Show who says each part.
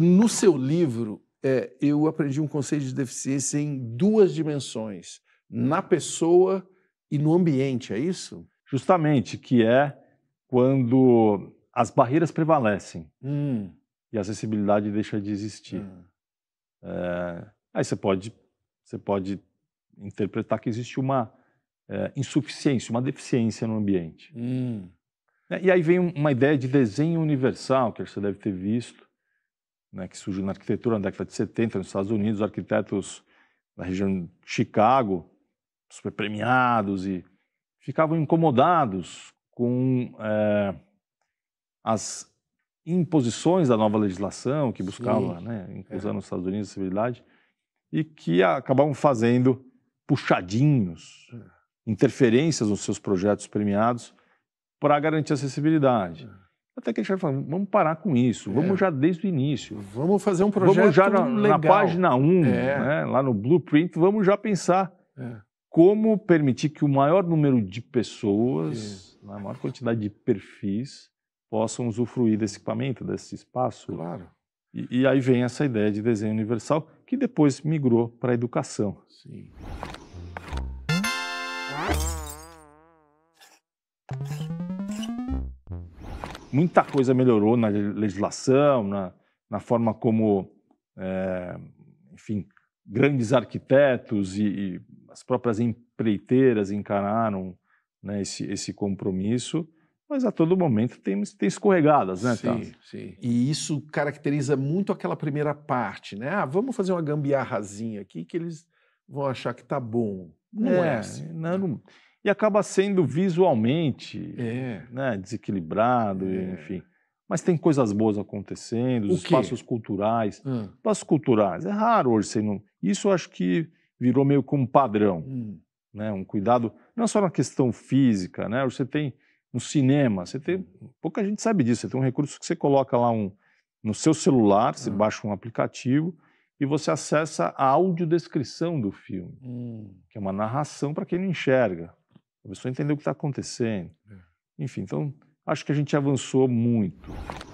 Speaker 1: No seu livro, é, eu aprendi um conceito de deficiência em duas dimensões: na pessoa e no ambiente, é isso? Justamente, que é quando as barreiras prevalecem hum. e a acessibilidade deixa de existir. Hum. É, aí você pode, você pode interpretar que existe uma é, insuficiência, uma deficiência no ambiente. Hum. É, e aí vem uma ideia de desenho universal, que você deve ter visto, né, que surgiu na arquitetura na década de 70 nos Estados Unidos, arquitetos da região de Chicago, super premiados, e ficavam incomodados com é, as imposições da nova legislação que buscava, Sim, né, inclusão é. nos Estados Unidos, acessibilidade civilidade, e que acabavam fazendo puxadinhos, é. interferências nos seus projetos premiados para garantir a acessibilidade. É. Até que a gente vai vamos parar com isso, vamos é. já desde o início. Vamos fazer um projeto Vamos já na, na página 1, um, é. né, lá no Blueprint, vamos já pensar é. como permitir que o maior número de pessoas, né, a maior quantidade de perfis, possam usufruir desse equipamento, desse espaço. Claro. E, e aí vem essa ideia de desenho universal, que depois migrou para a educação. Sim muita coisa melhorou na legislação, na, na forma como, é, enfim, grandes arquitetos e, e, as próprias empreiteiras encararam né, esse, esse compromisso mas a todo momento tem, tem escorregadas, né? Sim, sim. E isso caracteriza muito aquela primeira parte, né? Ah, vamos fazer uma gambiarrazinha aqui que eles vão achar que tá bom. Não é, é assim. Não, né? não, e acaba sendo visualmente é. né, desequilibrado, é. enfim. Mas tem coisas boas acontecendo, os espaços culturais. Hum. Espaços culturais. É raro hoje você não. Isso eu acho que virou meio que um padrão. Hum. Né? Um cuidado, não só na questão física, né? Você tem no cinema, você tem. Hum. Pouca gente sabe disso. Você tem um recurso que você coloca lá um, no seu celular, você ah. baixa um aplicativo e você acessa a audiodescrição do filme, hum. que é uma narração para quem não enxerga a pessoa entender o que está acontecendo. É. Enfim, então acho que a gente avançou muito.